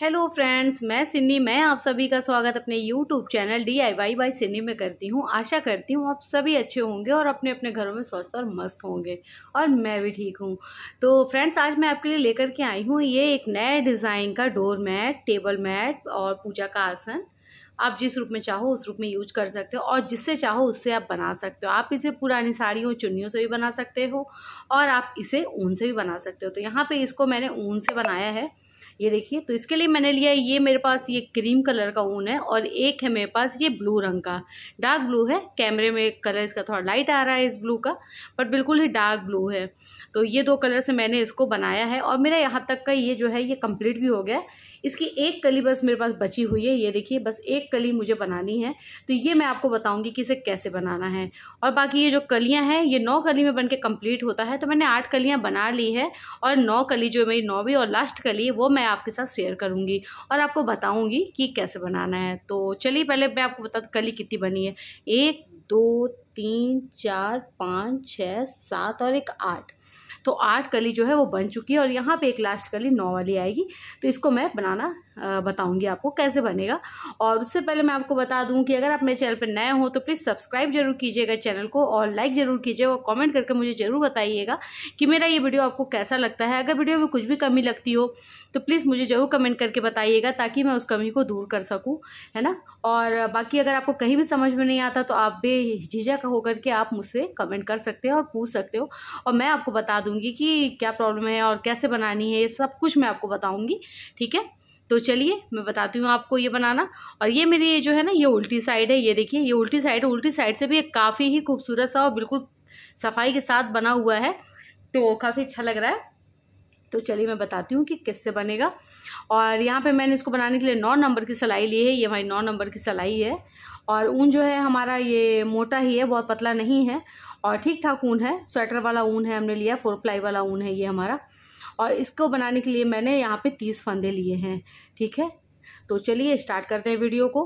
hello friends मैं सिन्नी मैं आप सभी का स्वागत अपने YouTube channel D I Y by Sinni में करती हूँ आशा करती हूँ आप सभी अच्छे होंगे और अपने अपने घरों में स्वस्थ और मस्त होंगे और मैं भी ठीक हूँ तो फ्रेंड्स आज मैं आपके लिए लेकर के आई हूँ ये एक नए डिज़ाइन का डोर मैट टेबल मैट और पूजा का आसन आप जिस रूप में चाहो उस रूप में यूज कर सकते हो और जिससे चाहो उससे आप बना सकते हो आप इसे पुरानी साड़ियों चुन्नियों से भी बना सकते हो और आप इसे ऊन से भी बना सकते हो तो यहाँ पे इसको मैंने ऊन से बनाया है ये देखिए तो इसके लिए मैंने लिया ये मेरे पास ये क्रीम कलर का ऊन है और एक है मेरे पास ये ब्लू रंग का डार्क ब्लू है कैमरे में कलर इसका थोड़ा लाइट आ रहा है इस ब्लू का बट बिल्कुल ही डार्क ब्लू है तो ये दो कलर से मैंने इसको बनाया है और मेरा यहाँ तक का ये जो है ये कम्प्लीट भी हो गया इसकी एक कली बस मेरे पास बची हुई है ये देखिए बस एक कली मुझे बनानी है तो ये मैं आपको बताऊँगी कि इसे कैसे बनाना है और बाकी ये जो कलियाँ हैं ये नौ कली में बन के कम्प्लीट होता है तो मैंने आठ कलियाँ बना ली है और नौ कली जो मेरी नौवीं और लास्ट कली है वो मैं आपके साथ शेयर करूँगी और आपको बताऊँगी कि कैसे बनाना है तो चलिए पहले मैं आपको बता दूँ कली कितनी बनी है एक दो तीन चार पाँच छः सात और एक आठ तो आठ कली जो है वो बन चुकी है और यहाँ पे एक लास्ट कली नौ वाली आएगी तो इसको मैं बनाना बताऊंगी आपको कैसे बनेगा और उससे पहले मैं आपको बता दूं कि अगर आप मेरे चैनल पर नए हो तो प्लीज़ सब्सक्राइब जरूर कीजिएगा चैनल को और लाइक जरूर कीजिएगा और कमेंट करके मुझे ज़रूर बताइएगा कि मेरा ये वीडियो आपको कैसा लगता है अगर वीडियो में कुछ भी कमी लगती हो तो प्लीज़ मुझे ज़रूर कमेंट करके बताइएगा ताकि मैं उस कमी को दूर कर सकूँ है ना और बाकी अगर आपको कहीं भी समझ में नहीं आता तो आप बेझिझक होकर के आप मुझसे कमेंट कर सकते हो और पूछ सकते हो और मैं आपको बता दूँगी कि क्या प्रॉब्लम है और कैसे बनानी है ये सब कुछ मैं आपको बताऊँगी ठीक है तो चलिए मैं बताती हूँ आपको ये बनाना और ये मेरी ये जो है ना ये उल्टी साइड है ये देखिए ये उल्टी साइड है उल्टी साइड से भी एक काफ़ी ही खूबसूरत सा और बिल्कुल सफाई के साथ बना हुआ है तो काफ़ी अच्छा लग रहा है तो चलिए मैं बताती हूँ कि किससे बनेगा और यहाँ पे मैंने इसको बनाने के लिए नौ नंबर की सलाई ली है ये हमारी नौ नंबर की सलाई है और ऊन जो है हमारा ये मोटा ही है बहुत पतला नहीं है और ठीक ठाक ऊन है स्वेटर वाला ऊन है हमने लिया फोर प्लाई वाला ऊन है ये हमारा और इसको बनाने के लिए मैंने यहाँ पे तीस फंदे लिए हैं ठीक है तो चलिए स्टार्ट करते हैं वीडियो को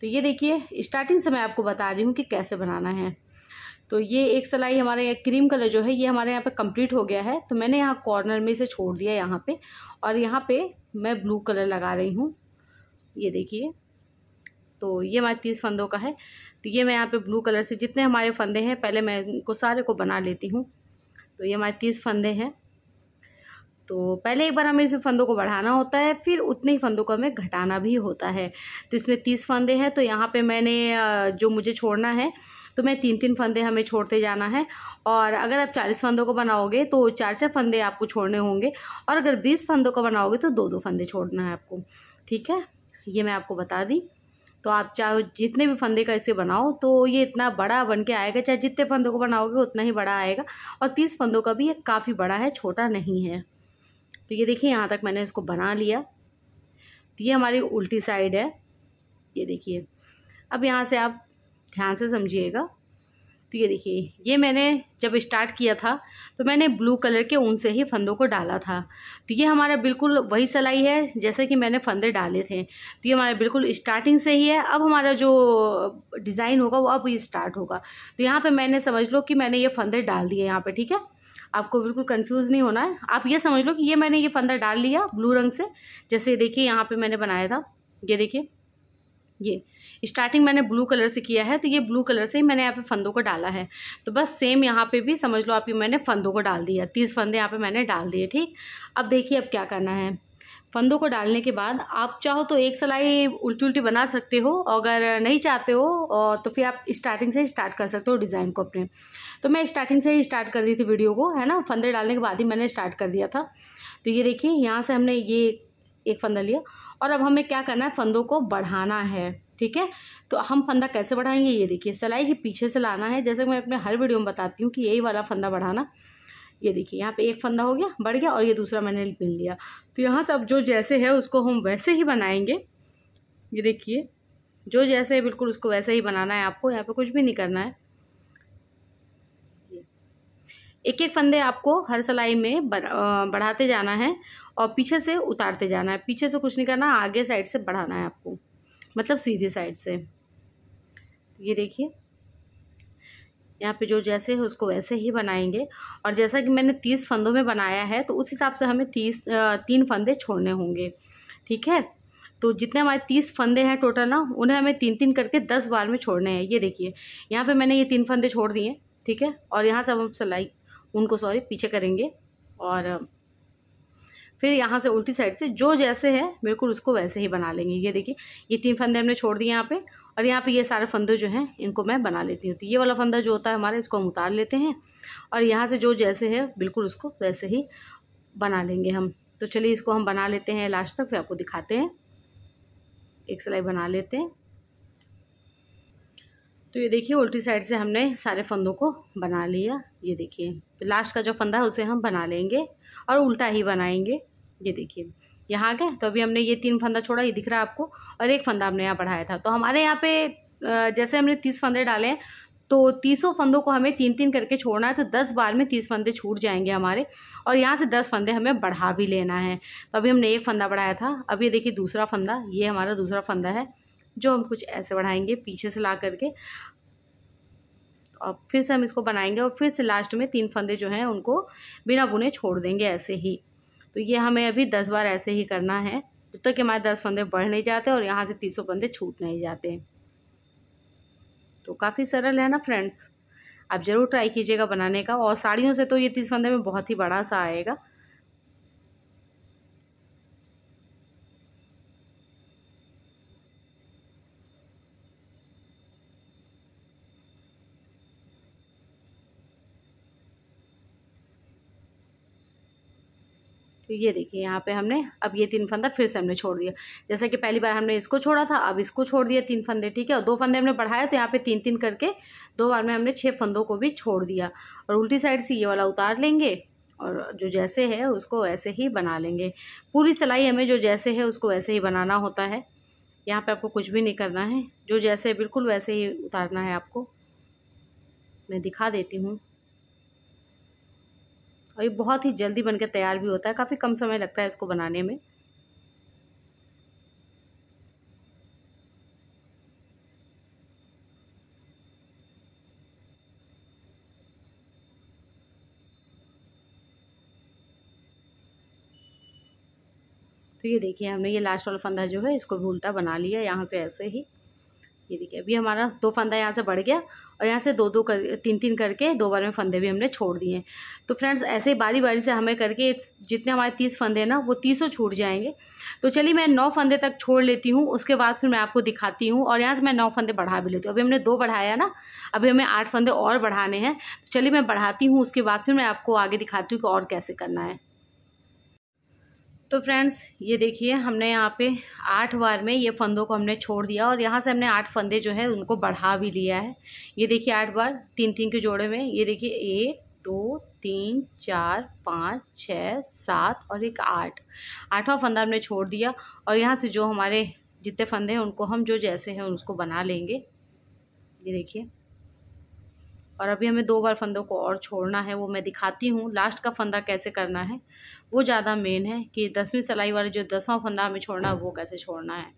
तो ये देखिए स्टार्टिंग से मैं आपको बता रही हूँ कि कैसे बनाना है तो ये एक सिलाई हमारे यहाँ क्रीम कलर जो है ये हमारे यहाँ पे कंप्लीट हो गया है तो मैंने यहाँ कॉर्नर में इसे छोड़ दिया यहाँ पे और यहाँ पे मैं ब्लू कलर लगा रही हूँ ये देखिए तो ये हमारे तीस फंदों का है तो ये मैं यहाँ पे ब्लू कलर से जितने हमारे फंदे हैं पहले मैं इनको सारे को बना लेती हूँ तो ये हमारे तीस फंदे हैं तो पहले एक बार हमें इसमें फंदों को बढ़ाना होता है फिर उतने ही फंदों को हमें घटाना भी होता है तो इसमें तीस फंदे हैं तो यहाँ पे मैंने जो मुझे छोड़ना है तो मैं तीन तीन फंदे हमें छोड़ते जाना है और अगर आप चालीस फंदों को बनाओगे तो चार चार फंदे आपको छोड़ने होंगे और अगर बीस फंदों को बनाओगे तो दो दो फंदे छोड़ना है आपको ठीक है ये मैं आपको बता दी तो आप चाहे जितने भी फंदे का इसे बनाओ तो ये इतना बड़ा बन के आएगा चाहे जितने फंदों को बनाओगे उतना ही बड़ा आएगा और तीस फंदों का भी ये काफ़ी बड़ा है छोटा नहीं है तो ये देखिए यहाँ तक मैंने इसको बना लिया तो ये हमारी उल्टी साइड है ये देखिए अब यहाँ से आप ध्यान से समझिएगा तो ये देखिए ये मैंने जब स्टार्ट किया था तो मैंने ब्लू कलर के ऊन से ही फंदों को डाला था तो ये हमारा बिल्कुल वही सलाई है जैसे कि मैंने फंदे डाले थे तो ये हमारा बिल्कुल स्टार्टिंग से ही है अब हमारा जो डिज़ाइन होगा वो अब ये स्टार्ट होगा तो यहाँ पे मैंने समझ लो कि मैंने ये फंदे डाल दिए यहाँ पे ठीक है आपको बिल्कुल कंफ्यूज नहीं होना है आप ये समझ लो कि ये मैंने ये फंदा डाल लिया ब्लू रंग से जैसे देखिए यहाँ पे मैंने बनाया था ये देखिए ये स्टार्टिंग मैंने ब्लू कलर से किया है तो ये ब्लू कलर से ही मैंने यहाँ पे फंदों को डाला है तो बस सेम यहाँ पे भी समझ लो आप ये मैंने फंदों को डाल दिया तीस फंदे यहाँ पे मैंने डाल दिए ठीक अब देखिए अब क्या करना है फंदों को डालने के बाद आप चाहो तो एक सिलाई उल्टी उल्टी बना सकते हो अगर नहीं चाहते हो तो फिर आप स्टार्टिंग से स्टार्ट कर सकते हो डिज़ाइन को अपने तो मैं स्टार्टिंग से ही स्टार्ट कर दी थी वीडियो को है ना फंदे डालने के बाद ही मैंने स्टार्ट कर दिया था तो ये देखिए यहाँ से हमने ये एक फंदा लिया और अब हमें क्या करना है फंदों को बढ़ाना है ठीक है तो हम फंदा कैसे बढ़ाएंगे ये देखिए सिलाई के पीछे से लाना है जैसे मैं अपने हर वीडियो में बताती हूँ कि यही वाला फंदा बढ़ाना ये देखिए यहाँ पे एक फंदा हो गया बढ़ गया और ये दूसरा मैंने बिन लिया तो यहाँ से अब जो जैसे है उसको हम वैसे ही बनाएंगे ये देखिए जो जैसे है बिल्कुल उसको वैसे ही बनाना है आपको यहाँ पे कुछ भी नहीं करना है एक एक फंदे आपको हर सिलाई में बढ़ाते जाना है और पीछे से उतारते जाना है पीछे से कुछ नहीं करना आगे साइड से बढ़ाना है आपको मतलब सीधे साइड से ये देखिए यहाँ पे जो जैसे है उसको वैसे ही बनाएंगे और जैसा कि मैंने तीस फंदों में बनाया है तो उस हिसाब से हमें तीस तीन फंदे छोड़ने होंगे ठीक है तो जितने हमारे तीस फंदे हैं टोटल ना उन्हें हमें तीन तीन करके दस बार में छोड़ने हैं ये देखिए यहाँ पे मैंने ये तीन फंदे छोड़ दिए ठीक है और यहाँ से हम सिलाई उनको सॉरी पीछे करेंगे और फिर यहाँ से उल्टी साइड से जो जैसे है बिल्कुल उसको वैसे ही बना लेंगे ये देखिए ये तीन फंदे हमने छोड़ दिए यहाँ पे और यहाँ पे ये सारे फंदे जो हैं इनको मैं बना लेती हूँ तो ये वाला फंदा जो होता है हमारा इसको हम उतार लेते हैं और यहाँ से जो जैसे है बिल्कुल उसको वैसे ही बना लेंगे हम तो चलिए इसको हम बना लेते हैं लास्ट तक फिर आपको दिखाते हैं एक सिलाई बना लेते हैं तो ये देखिए उल्टी साइड से हमने सारे फंदों को बना लिया ये देखिए तो लास्ट का जो फंदा है उसे हम बना लेंगे और उल्टा ही बनाएंगे ये देखिए यहाँ आ तो अभी हमने ये तीन फंदा छोड़ा ये दिख रहा है आपको और एक फंदा हमने यहाँ बढ़ाया था तो हमारे यहाँ पे जैसे हमने तीस फंदे डाले हैं तो तीसों फंदों को हमें तीन तीन करके छोड़ना है तो दस बार में तीस फंदे छूट जाएंगे हमारे और यहाँ से दस फंदे हमें बढ़ा भी लेना है तो अभी हमने एक फंदा बढ़ाया था अब ये देखिए दूसरा फंदा ये हमारा दूसरा फंदा है जो हम कुछ ऐसे बढ़ाएंगे पीछे से ला करके और फिर से हम इसको बनाएंगे और फिर से लास्ट में तीन फंदे जो हैं उनको बिना बुने छोड़ देंगे ऐसे ही तो ये हमें अभी दस बार ऐसे ही करना है जब तक कि हमारे दस फंदे बढ़ नहीं जाते और यहाँ से तीसों फंदे छूट नहीं जाते तो काफ़ी सरल है ना फ्रेंड्स आप ज़रूर ट्राई कीजिएगा बनाने का और साड़ियों से तो ये तीस फंदे में बहुत ही बड़ा सा आएगा ये देखिए यहाँ पे हमने अब ये तीन फंदा फिर से हमने छोड़ दिया जैसे कि पहली बार हमने इसको छोड़ा था अब इसको छोड़ दिया तीन फंदे ठीक है और दो फंदे हमने बढ़ाया तो यहाँ पे तीन तीन करके दो बार में हमने छः फंदों को भी छोड़ दिया और उल्टी साइड से ये वाला उतार लेंगे और जो जैसे है उसको ऐसे ही बना लेंगे पूरी सिलाई हमें जो जैसे है उसको वैसे ही बनाना होता है यहाँ पर आपको कुछ भी नहीं करना है जो जैसे बिल्कुल वैसे ही उतारना है आपको मैं दिखा देती हूँ और ये बहुत ही जल्दी बनकर तैयार भी होता है काफ़ी कम समय लगता है इसको बनाने में तो ये देखिए हमने ये लास्ट वाला फंदा जो है इसको भी उल्टा बना लिया यहाँ से ऐसे ही ये देखिए अभी हमारा दो फंदा यहाँ से बढ़ गया और यहाँ से दो दो कर तीन तीन करके दो बार में फंदे भी हमने छोड़ दिए तो फ्रेंड्स ऐसे ही बारी बारी से हमें करके जितने हमारे तीस फंदे हैं ना वो तीसों छूट जाएंगे तो चलिए मैं नौ फंदे तक छोड़ लेती हूँ उसके बाद फिर मैं आपको दिखाती हूँ और यहाँ से मैं नौ फंदे बढ़ा भी लेती हूँ अभी हमने दो बढ़ाया ना अभी हमें आठ फंदे और बढ़ाने हैं तो चलिए मैं बढ़ाती हूँ उसके बाद फिर मैं आपको आगे दिखाती हूँ कि और कैसे करना है तो फ्रेंड्स ये देखिए हमने यहाँ पे आठ बार में ये फंदों को हमने छोड़ दिया और यहाँ से हमने आठ फंदे जो है उनको बढ़ा भी लिया है ये देखिए आठ बार तीन तीन के जोड़े में ये देखिए एक दो तीन चार पाँच छः सात और एक आठ आठवां फंदा हमने छोड़ दिया और यहाँ से जो हमारे जितने फंदे हैं उनको हम जो जैसे हैं उसको बना लेंगे ये देखिए और अभी हमें दो बार फंदों को और छोड़ना है वो मैं दिखाती हूँ लास्ट का फंदा कैसे करना है वो ज़्यादा मेन है कि दसवीं सिलाई वाले जो दसवां फंदा हमें छोड़ना है वो कैसे छोड़ना है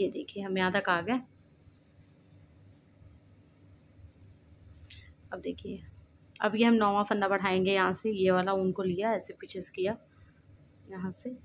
ये देखिए हम यहाँ तक आ गए अब देखिए अब ये हम नौवा फंदा बढ़ाएंगे यहाँ से ये वाला उनको लिया ऐसे पीछे किया यहाँ से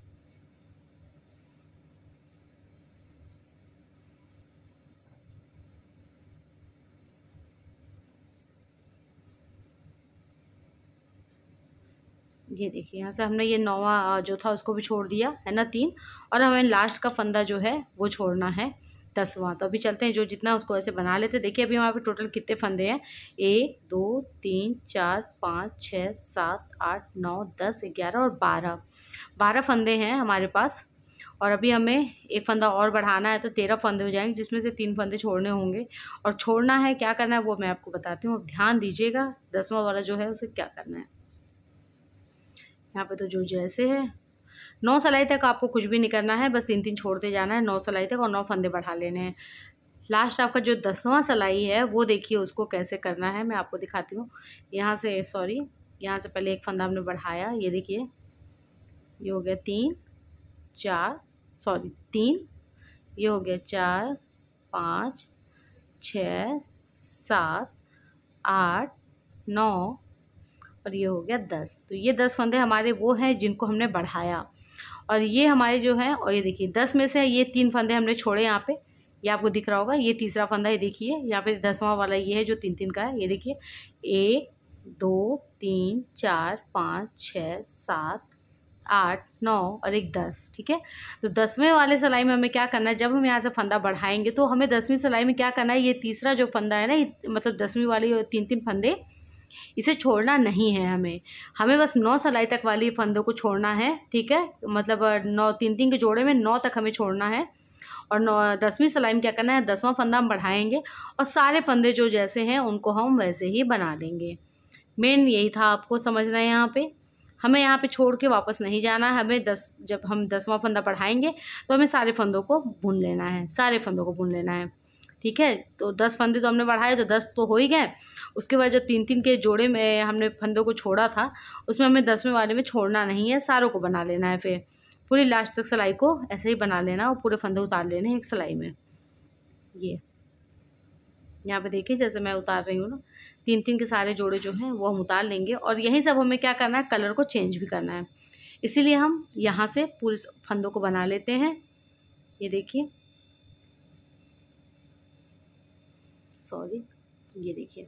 ये देखिए यहाँ से हमने ये नौवा जो था उसको भी छोड़ दिया है ना तीन और हमें लास्ट का फंदा जो है वो छोड़ना है दसवां तो अभी चलते हैं जो जितना उसको ऐसे बना लेते हैं देखिए अभी हमारे पे टोटल कितने फंदे हैं एक दो तीन चार पाँच छः सात आठ नौ दस ग्यारह और बारह बारह फंदे हैं हमारे पास और अभी हमें एक फंदा और बढ़ाना है तो तेरह फंदे हो जाएंगे जिसमें से तीन फंदे छोड़ने होंगे और छोड़ना है क्या करना है वो मैं आपको बताती हूँ अब ध्यान दीजिएगा दसवां वाला जो है उसे क्या करना है यहाँ पे तो जो जैसे है नौ सलाई तक आपको कुछ भी नहीं करना है बस तीन तीन छोड़ते जाना है नौ सलाई तक और नौ फंदे बढ़ा लेने हैं लास्ट आपका जो दसवां सलाई है वो देखिए उसको कैसे करना है मैं आपको दिखाती हूँ यहाँ से सॉरी यहाँ से पहले एक फंदा हमने बढ़ाया ये देखिए ये हो गया तीन चार सॉरी तीन ये हो गया चार पाँच छ सात आठ नौ और ये हो गया दस तो ये दस फंदे हमारे वो हैं जिनको हमने बढ़ाया और ये हमारे जो हैं और ये देखिए दस में से ये तीन फंदे हमने छोड़े यहाँ पे ये आपको दिख रहा होगा ये तीसरा फंदा ये देखिए यहाँ पे दसवां वाला ये है जो तीन तीन का है ये देखिए एक दो तीन चार पाँच छः सात आठ नौ और एक दस ठीक है तो दसवें वाले सिलाई में हमें क्या करना है जब हम यहाँ से फंदा बढ़ाएंगे तो हमें दसवीं सिलाई में क्या करना है ये तीसरा जो फंदा है ना मतलब दसवीं वाले तीन तीन फंदे इसे छोड़ना नहीं है हमें हमें बस नौ सलाई तक वाली फंदों को छोड़ना है ठीक है मतलब नौ तीन तीन के जोड़े में नौ तक हमें छोड़ना है और नौ दसवीं सलाई में क्या करना है दसवां फंदा हम बढ़ाएंगे और सारे फंदे जो जैसे हैं उनको हम वैसे ही बना लेंगे मेन यही था आपको समझना है यहाँ पे हमें यहाँ पे छोड़ के वापस नहीं जाना है हमें दस जब हम दसवां फंदा बढ़ाएंगे तो हमें सारे फंदों को बुन लेना है सारे फंदों को बुन लेना है ठीक है तो दस फंदे तो हमने बढ़ाए तो दस तो हो ही गए उसके बाद जो तीन तीन के जोड़े में हमने फंदों को छोड़ा था उसमें हमें दसवें वाले में छोड़ना नहीं है सारों को बना लेना है फिर पूरी लास्ट तक सिलाई को ऐसे ही बना लेना और पूरे फंदे उतार लेने हैं एक सिलाई में ये यहाँ पे देखिए जैसे मैं उतार रही हूँ ना तीन तीन के सारे जोड़े जो हैं वो हम उतार लेंगे और यही सब हमें क्या करना है कलर को चेंज भी करना है इसीलिए हम यहाँ से पूरे फंदों को बना लेते हैं ये देखिए सॉरी ये देखिए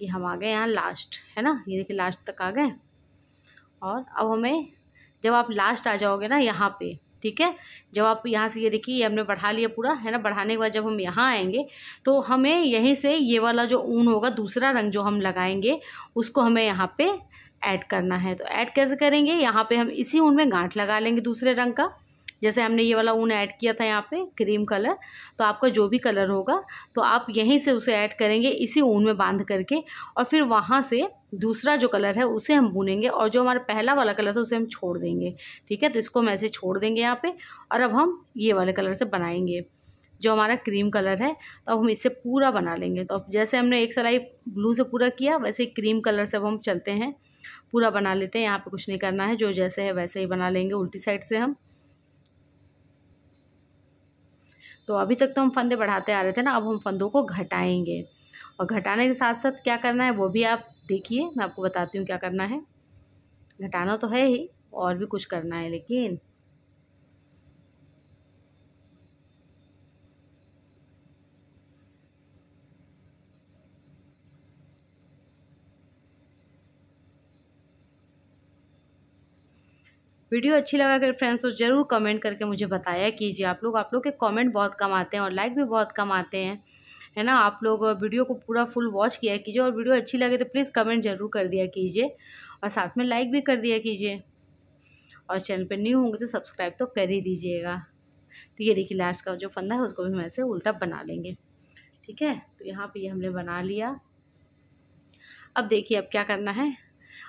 कि हम आ गए यहाँ लास्ट है ना ये देखिए लास्ट तक आ गए और अब हमें जब आप लास्ट आ जाओगे ना यहाँ पे ठीक है जब आप यहाँ से ये देखिए ये हमने बढ़ा लिया पूरा है ना बढ़ाने के बाद जब हम यहाँ आएंगे तो हमें यहीं से ये वाला जो ऊन होगा दूसरा रंग जो हम लगाएंगे उसको हमें यहाँ पे ऐड करना है तो ऐड कैसे करेंगे यहाँ पे हम इसी ऊन में गांठ लगा लेंगे दूसरे रंग का जैसे हमने ये वाला ऊन ऐड किया था यहाँ पे क्रीम कलर तो आपका जो भी कलर होगा तो आप यहीं से उसे ऐड करेंगे इसी ऊन में बांध करके और फिर वहाँ से दूसरा जो कलर है उसे हम बुनेंगे और जो हमारा पहला वाला कलर था उसे हम छोड़ देंगे ठीक है तो इसको हम ऐसे छोड़ देंगे यहाँ पर और अब हम ये वाले कलर से बनाएंगे जो हमारा क्रीम कलर है तो अब हम इससे पूरा बना लेंगे तो अब जैसे हमने एक सलाई ब्लू से पूरा किया वैसे क्रीम कलर से अब हम चलते हैं पूरा बना लेते हैं यहाँ पे कुछ नहीं करना है जो जैसे है वैसे ही बना लेंगे उल्टी साइड से हम तो अभी तक तो हम फंदे बढ़ाते आ रहे थे ना अब हम फंदों को घटाएंगे और घटाने के साथ साथ क्या करना है वो भी आप देखिए मैं आपको बताती हूँ क्या करना है घटाना तो है ही और भी कुछ करना है लेकिन वीडियो अच्छी लगा अगर फ्रेंड्स तो ज़रूर कमेंट करके मुझे बताया कीजिए आप लोग आप लोग के कमेंट बहुत कम आते हैं और लाइक भी बहुत कम आते हैं है ना आप लोग वीडियो को पूरा फुल वॉच किया कीजिए और वीडियो अच्छी लगे तो प्लीज़ कमेंट ज़रूर कर दिया कीजिए और साथ में लाइक भी कर दिया कीजिए और चैनल पर न्यू होंगे तो सब्सक्राइब तो कर ही दीजिएगा तो ये देखिए लास्ट का जो फंदा है उसको भी हम ऐसे उल्टा बना लेंगे ठीक है तो यहाँ पर ये हमने बना लिया अब देखिए अब क्या करना है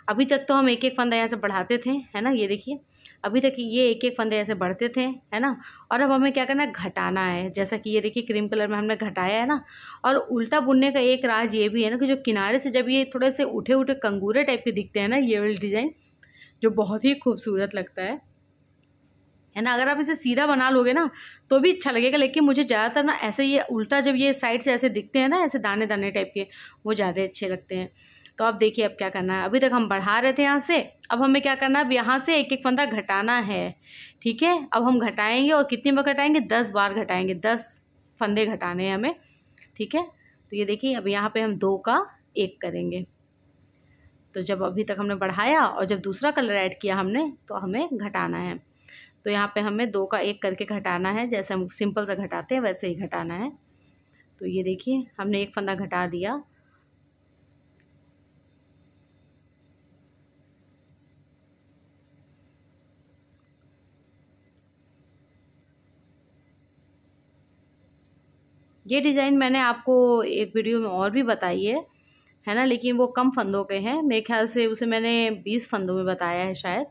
अभी तक तो हम एक एक फंदा यहाँ से बढ़ाते थे है ना ये देखिए अभी तक ये एक एक फंदे ऐसे बढ़ते थे है ना और अब हमें क्या करना है घटाना है जैसा कि ये देखिए क्रीम कलर में हमने घटाया है ना और उल्टा बुनने का एक राज ये भी है ना कि जो किनारे से जब ये थोड़े से उठे उठे कंगूरे टाइप के दिखते हैं ना ये वाले डिज़ाइन जो बहुत ही खूबसूरत लगता है है ना अगर आप इसे सीधा बना लोगे ना तो भी अच्छा लगेगा लेकिन मुझे ज़्यादातर ना ऐसे ये उल्टा जब ये साइड से ऐसे दिखते हैं ना ऐसे दाने दाने टाइप के वो ज़्यादा अच्छे लगते हैं तो अब देखिए अब क्या करना है अभी तक हम बढ़ा रहे थे यहाँ से अब हमें क्या करना है अब यहाँ से एक एक फंदा घटाना है ठीक है अब हम घटाएंगे और कितनी बार घटाएंगे दस बार घटाएंगे दस फंदे घटाने हैं हमें ठीक है तो ये देखिए अब यहाँ पे हम दो का एक करेंगे तो जब अभी तक हमने बढ़ाया और जब दूसरा कलर ऐड किया हमने तो हमें घटाना है तो यहाँ पे हमें दो का एक करके घटाना है जैसे हम सिंपल सा घटाते हैं वैसे ही घटाना है तो ये देखिए हमने एक फंदा घटा दिया ये डिज़ाइन मैंने आपको एक वीडियो में और भी बताई है है ना लेकिन वो कम फंदों के हैं मेरे ख्याल से उसे मैंने बीस फंदों में बताया है शायद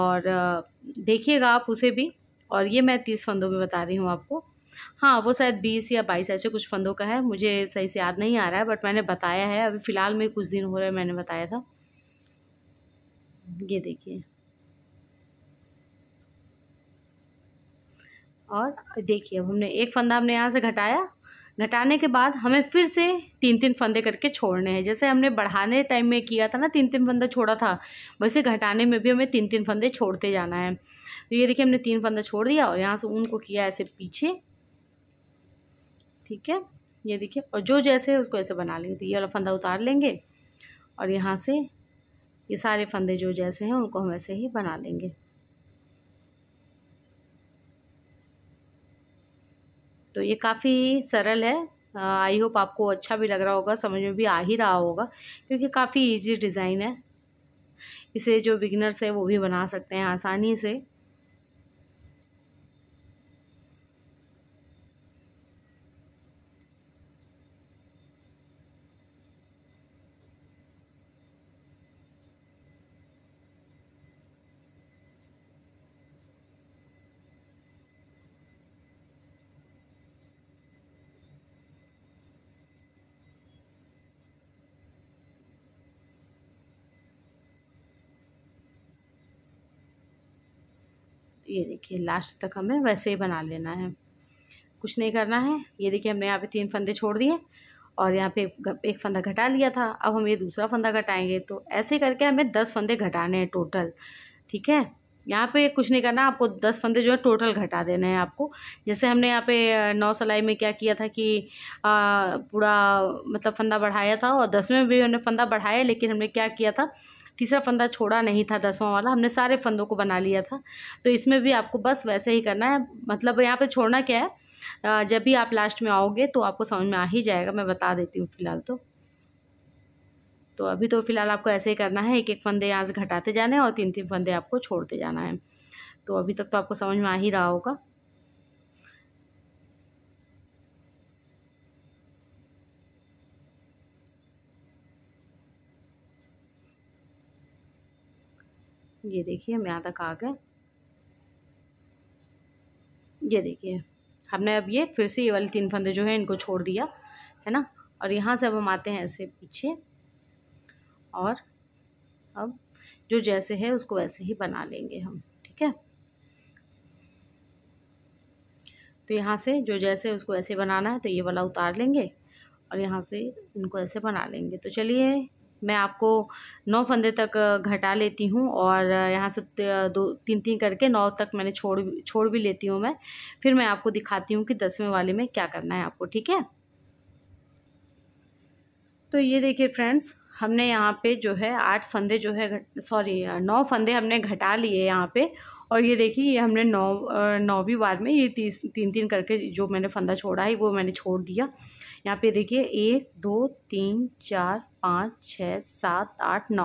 और देखिएगा आप उसे भी और ये मैं तीस फंदों में बता रही हूँ आपको हाँ वो शायद बीस या बाईस ऐसे कुछ फंदों का है मुझे सही से याद नहीं आ रहा है बट मैंने बताया है अभी फ़िलहाल में कुछ दिन हो रहा है मैंने बताया था ये देखिए और देखिए हमने एक फंदा हमने यहाँ से घटाया घटाने के बाद हमें फिर से तीन तीन फंदे करके छोड़ने हैं जैसे हमने बढ़ाने टाइम में किया था ना तीन तीन फंदा छोड़ा था वैसे घटाने में भी हमें तीन तीन फंदे छोड़ते जाना है तो ये देखिए हमने तीन फंदा छोड़ दिया और यहाँ से ऊन को किया ऐसे पीछे ठीक है ये देखिए और जो जैसे है उसको ऐसे बना लेंगे तो ये वाला फंदा उतार लेंगे और यहाँ से ये सारे फंदे जो जैसे हैं उनको हम ऐसे ही बना लेंगे तो ये काफ़ी सरल है आई होप आपको अच्छा भी लग रहा होगा समझ में भी आ ही रहा होगा क्योंकि काफ़ी ईजी डिज़ाइन है इसे जो बिगनर्स है वो भी बना सकते हैं आसानी से ये देखिए लास्ट तक हमें वैसे ही बना लेना है कुछ नहीं करना है ये देखिए हमने यहाँ पे तीन फंदे छोड़ दिए और यहाँ पे एक फंदा घटा लिया था अब हम ये दूसरा फंदा घटाएंगे तो ऐसे करके हमें दस फंदे घटाने हैं टोटल ठीक है यहाँ पे कुछ नहीं करना आपको दस फंदे जो है टोटल घटा देने हैं आपको जैसे हमने यहाँ पे नौ सिलाई में क्या किया था कि पूरा मतलब फंदा बढ़ाया था और दस में भी हमने फंदा बढ़ाया लेकिन हमने क्या किया था तीसरा फंदा छोड़ा नहीं था दसवां वाला हमने सारे फंदों को बना लिया था तो इसमें भी आपको बस वैसे ही करना है मतलब यहाँ पर छोड़ना क्या है जब भी आप लास्ट में आओगे तो आपको समझ में आ ही जाएगा मैं बता देती हूँ फ़िलहाल तो तो अभी तो फ़िलहाल आपको ऐसे ही करना है एक एक फंदे यहाँ से घटाते जाने और तीन तीन फंदे आपको छोड़ते जाना है तो अभी तक तो आपको समझ में आ ही रहा होगा ये देखिए यहाँ तक खा गए ये देखिए हमने अब ये फिर से ये वाले तीन फंदे जो है इनको छोड़ दिया है ना और यहाँ से अब हम आते हैं ऐसे पीछे और अब जो जैसे है उसको वैसे ही बना लेंगे हम ठीक है तो यहाँ से जो जैसे उसको ऐसे बनाना है तो ये वाला उतार लेंगे और यहाँ से इनको ऐसे बना लेंगे तो चलिए मैं आपको नौ फंदे तक घटा लेती हूँ और यहाँ से दो तीन तीन करके नौ तक मैंने छोड़ छोड़ भी लेती हूँ मैं फिर मैं आपको दिखाती हूँ कि दसवें वाले में क्या करना है आपको ठीक है तो ये देखिए फ्रेंड्स हमने यहाँ पे जो है आठ फंदे जो है सॉरी नौ फंदे हमने घटा लिए यहाँ पे और ये देखिए ये हमने नौ नौवीं बार में ये तीस तीन तीन करके जो मैंने फंदा छोड़ा है वो मैंने छोड़ दिया यहाँ पे देखिए एक दो तीन चार पाँच छः सात आठ नौ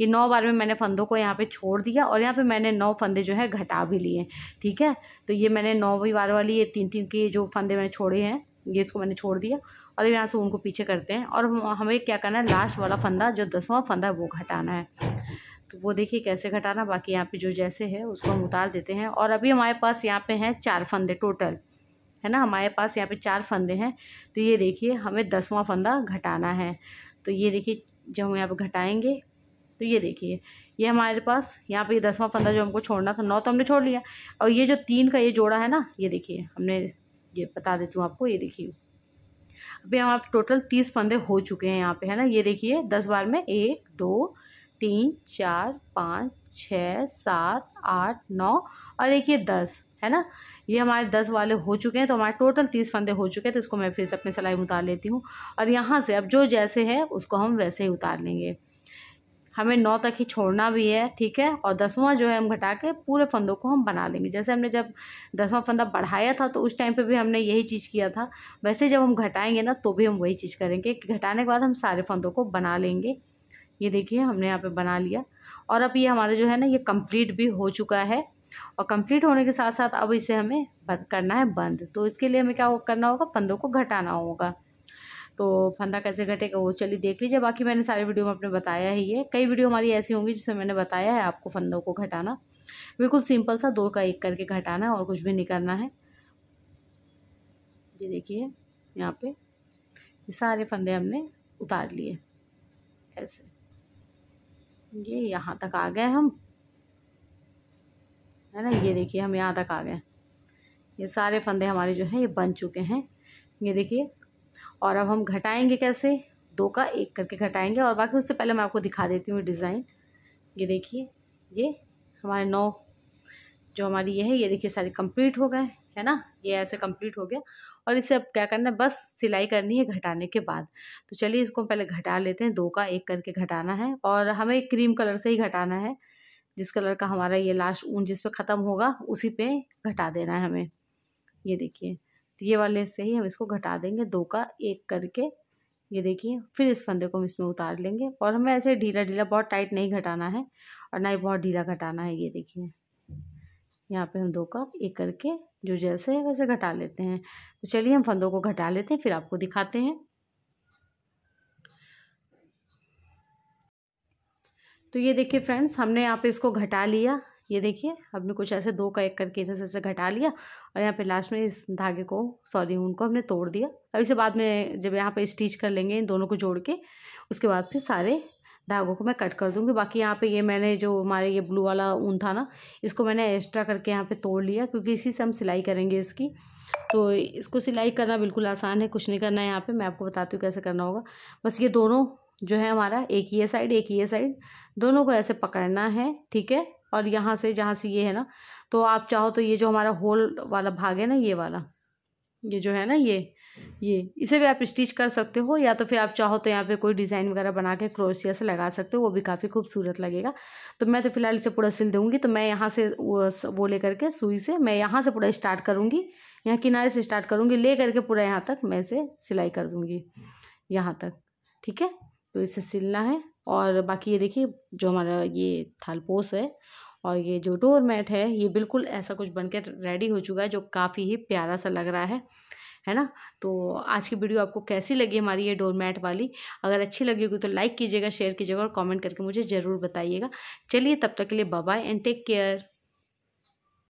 ये नौ बार में मैंने फंदों को यहाँ पे छोड़ दिया और यहाँ पे मैंने नौ फंदे जो है घटा भी लिए ठीक है तो ये मैंने नौवीं बार वाली ये तीन तीन के जो फंदे मैंने छोड़े हैं ये इसको मैंने छोड़ दिया और यहाँ से उनको पीछे करते हैं और हमें क्या करना है लास्ट वाला फंदा जो दसवां फंदा है वो घटाना है तो वो देखिए कैसे घटाना बाकी यहाँ पे जो जैसे है उसको हम उतार देते हैं और अभी हमारे पास यहाँ पे हैं चार फंदे टोटल है ना हमारे पास यहाँ पे चार फंदे हैं तो ये देखिए हमें दसवां फंदा घटाना है तो ये देखिए जब हम यहाँ पे घटाएंगे तो ये देखिए ये हमारे पास यहाँ पे ये दसवां फंदा जो हमको छोड़ना था नौ तो हमने छोड़ लिया और ये जो तीन का ये जोड़ा है ना ये देखिए हमने ये बता देती हूँ आपको ये देखिए अभी हम आप टोटल तीस फंदे हो चुके हैं यहाँ पे है ना ये देखिए दस बार में एक दो तीन चार पाँच छः सात आठ नौ और एक ये दस है ना ये हमारे दस वाले हो चुके हैं तो हमारे टोटल तीस फंदे हो चुके हैं तो इसको मैं फिर से अपने सिलाई में उतार लेती हूँ और यहाँ से अब जो जैसे है उसको हम वैसे ही उतार लेंगे हमें नौ तक ही छोड़ना भी है ठीक है और दसवां जो है हम घटा के पूरे फंदों को हम बना लेंगे जैसे हमने जब दसवां फंदा बढ़ाया था तो उस टाइम पे भी हमने यही चीज़ किया था वैसे जब हम घटाएंगे ना तो भी हम वही चीज़ करेंगे कि घटाने के बाद हम सारे फंदों को बना लेंगे ये देखिए हमने यहाँ पर बना लिया और अब ये हमारा जो है ना ये कम्प्लीट भी हो चुका है और कंप्लीट होने के साथ साथ अब इसे हमें करना है बंद तो इसके लिए हमें क्या करना होगा फंदों को घटाना होगा तो फंदा कैसे घटेगा वो चलिए देख लीजिए बाकी मैंने सारे वीडियो में आपने बताया ही है कई वीडियो हमारी ऐसी होंगी जिसमें मैंने बताया है आपको फंदों को घटाना बिल्कुल सिंपल सा दो का एक करके घटाना है और कुछ भी नहीं करना है ये देखिए यहाँ पे ये सारे फंदे हमने उतार लिए ऐसे ये यहाँ तक आ गए हम है ना ये देखिए हम यहाँ तक आ गए ये सारे फंदे हमारे जो हैं ये बन चुके हैं ये देखिए और अब हम घटाएंगे कैसे दो का एक करके घटाएंगे और बाकी उससे पहले मैं आपको दिखा देती हूँ डिज़ाइन ये देखिए ये हमारे नौ जो हमारी ये है ये देखिए सारे कंप्लीट हो गए है ना ये ऐसे कंप्लीट हो गया और इसे अब क्या करना है बस सिलाई करनी है घटाने के बाद तो चलिए इसको पहले घटा लेते हैं दो का एक करके घटाना है और हमें क्रीम कलर से ही घटाना है जिस कलर का हमारा ये लास्ट ऊन जिस पे ख़त्म होगा उसी पे घटा देना है हमें ये देखिए तो ये वाले से ही हम इसको घटा देंगे दो का एक करके ये देखिए फिर इस फंदे को हम इसमें उतार लेंगे और हमें ऐसे ढीला ढीला बहुत टाइट नहीं घटाना है और ना ही बहुत ढीला घटाना है ये देखिए यहाँ पे हम दो कप एक करके जो जैसे है वैसे घटा लेते हैं तो चलिए हम फंदों को घटा लेते हैं फिर आपको दिखाते हैं तो ये देखिए फ्रेंड्स हमने यहाँ पे इसको घटा लिया ये देखिए हमने कुछ ऐसे दो का एक करके इधर से घटा लिया और यहाँ पे लास्ट में इस धागे को सॉरी उनको हमने तोड़ दिया अब इसे बाद में जब यहाँ पे स्टिच कर लेंगे इन दोनों को जोड़ के उसके बाद फिर सारे धागों को मैं कट कर दूँगी बाकी यहाँ पे ये मैंने जो हमारे ये ब्लू वाला ऊन था ना इसको मैंने एक्स्ट्रा करके यहाँ पे तोड़ लिया क्योंकि इसी से हम सिलाई करेंगे इसकी तो इसको सिलाई करना बिल्कुल आसान है कुछ नहीं करना है यहाँ पे मैं आपको बताती हूँ कैसे करना होगा बस ये दोनों जो है हमारा एक ही साइड एक ही साइड दोनों को ऐसे पकड़ना है ठीक है और यहाँ से जहाँ से ये है ना तो आप चाहो तो ये जो हमारा होल वाला भाग है ना ये वाला ये जो है ना ये ये इसे भी आप स्टिच कर सकते हो या तो फिर आप चाहो तो यहाँ पे कोई डिज़ाइन वगैरह बना के क्रोशिया से लगा सकते हो वो भी काफ़ी खूबसूरत लगेगा तो मैं तो फ़िलहाल इसे पूरा सिल दूँगी तो मैं यहाँ से वो, वो ले करके सुई से मैं यहाँ से पूरा स्टार्ट करूँगी यहाँ किनारे से स्टार्ट करूँगी ले करके पूरा यहाँ तक मैं इसे सिलाई कर दूँगी यहाँ तक ठीक है तो इसे सिलना है और बाकी ये देखिए जो हमारा ये थालपोस है और ये जो डोर मैट है ये बिल्कुल ऐसा कुछ बनकर रेडी हो चुका है जो काफ़ी ही प्यारा सा लग रहा है है ना तो आज की वीडियो आपको कैसी लगी हमारी ये डोर मैट वाली अगर अच्छी लगी होगी तो लाइक कीजिएगा शेयर कीजिएगा और कमेंट करके मुझे ज़रूर बताइएगा चलिए तब तक के लिए बाय एंड टेक केयर